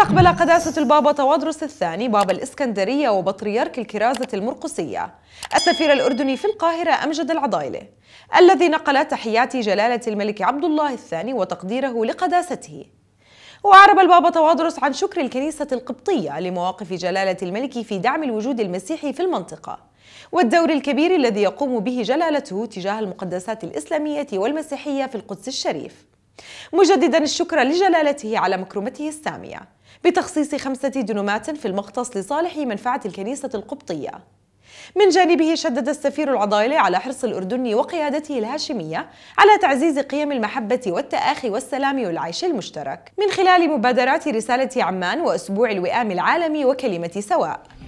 استقبل قداسة البابا طوادرس الثاني بابا الإسكندرية وبطريرك الكرازة المرقسية السفير الأردني في القاهرة أمجد العضايلة الذي نقل تحيات جلالة الملك عبد الله الثاني وتقديره لقداسته وأعرب البابا طوادرس عن شكر الكنيسة القبطية لمواقف جلالة الملك في دعم الوجود المسيحي في المنطقة والدور الكبير الذي يقوم به جلالته تجاه المقدسات الإسلامية والمسيحية في القدس الشريف مجددا الشكر لجلالته على مكرمته السامية بتخصيص خمسة دنومات في المختص لصالح منفعة الكنيسة القبطية من جانبه شدد السفير العضايلي على حرص الأردن وقيادته الهاشمية على تعزيز قيم المحبة والتآخي والسلام والعيش المشترك من خلال مبادرات رسالة عمان وأسبوع الوئام العالمي وكلمة سواء